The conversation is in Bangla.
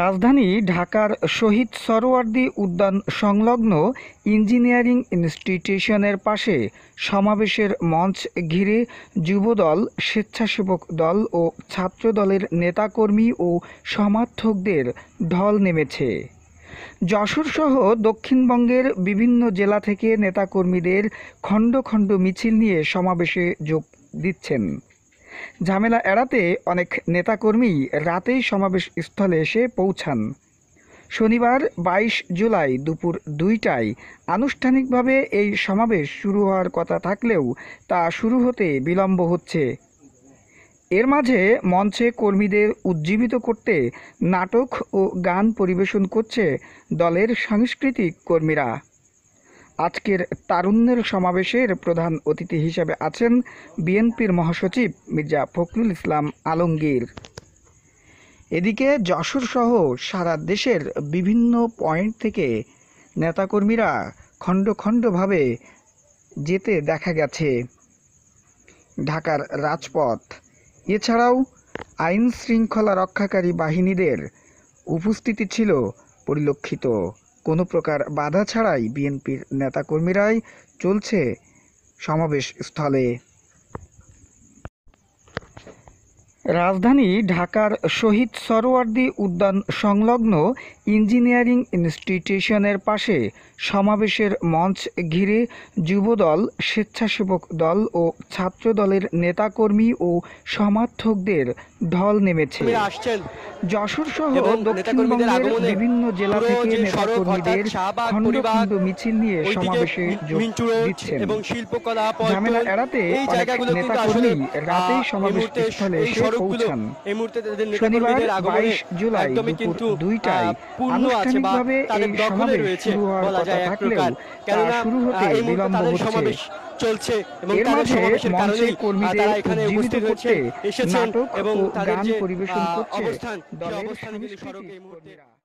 রাজধানী ঢাকার শহীদ সরোয়ার্দি উদ্যান সংলগ্ন ইঞ্জিনিয়ারিং ইনস্টিটিউশনের পাশে সমাবেশের মঞ্চ ঘিরে যুবদল স্বেচ্ছাসেবক দল ও ছাত্রদলের নেতাকর্মী ও সমর্থকদের ঢল নেমেছে যশোরসহ দক্ষিণবঙ্গের বিভিন্ন জেলা থেকে নেতাকর্মীদের খণ্ড খণ্ড মিছিল নিয়ে সমাবেশে যোগ দিচ্ছেন ঝামেলা এড়াতে অনেক নেতাকর্মী রাতেই সমাবেশ স্থলে এসে পৌঁছান শনিবার ২২ জুলাই দুপুর দুইটায় আনুষ্ঠানিকভাবে এই সমাবেশ শুরু হওয়ার কথা থাকলেও তা শুরু হতে বিলম্ব হচ্ছে এর মাঝে মঞ্চে কর্মীদের উজ্জীবিত করতে নাটক ও গান পরিবেশন করছে দলের সাংস্কৃতিক কর্মীরা আজকের তারুণ্যের সমাবেশের প্রধান অতিথি হিসেবে আছেন বিএনপির মহাসচিব মির্জা ফখরুল ইসলাম আলমগীর এদিকে যশোর সহ সারা দেশের বিভিন্ন পয়েন্ট থেকে নেতাকর্মীরা খণ্ড খণ্ডভাবে যেতে দেখা গেছে ঢাকার রাজপথ এছাড়াও আইন শৃঙ্খলা রক্ষাকারী বাহিনীদের উপস্থিতি ছিল পরিলক্ষিত কোনো প্রকার বাধা ছাড়াই বিএনপির নেতাকর্মীরাই চলছে সমাবেশস্থলে রাজধানী ঢাকার শহীদ সরোয়ার্দী উদ্যান সংলগ্ন ইঞ্জিনিয়ারিং ইনস্টিটিউশনের পাশে সমাবেশের মঞ্চ ঘিরে যুবদল স্বেচ্ছাসেবক দল ও ছাত্রদলের নেতাকর্মী ও সমর্থকদের ঢল নেমেছে যশোর সহ দক্ষিণবঙ্গের বিভিন্ন জেলা থেকে নেতাকর্মীদের খণ্ড খণ্ড মিছিল নিয়ে সমাবেশে যোগ দিচ্ছেন ঝামেলা এড়াতে নেতাকর্মী রাতেই সমাবেশ স্থলে এসে স্মারকগুলো এই মুহূর্তে তাদের নেতাকর্মীদের আগমনে একদমই কিন্তু পূর্ণ আছে বা তাদের দখলে রয়েছে বলা যায় এক প্রকার কেননা এই মুহূর্তে তাদের সমাবেশ চলছে এবং তাদের সমাবেশের কারণেই তারা এখানে উপস্থিত হয়েছে এসেছেন এবং তাদের যে অবস্থান অবস্থান কিন্তু সড়ক এই মুহূর্তে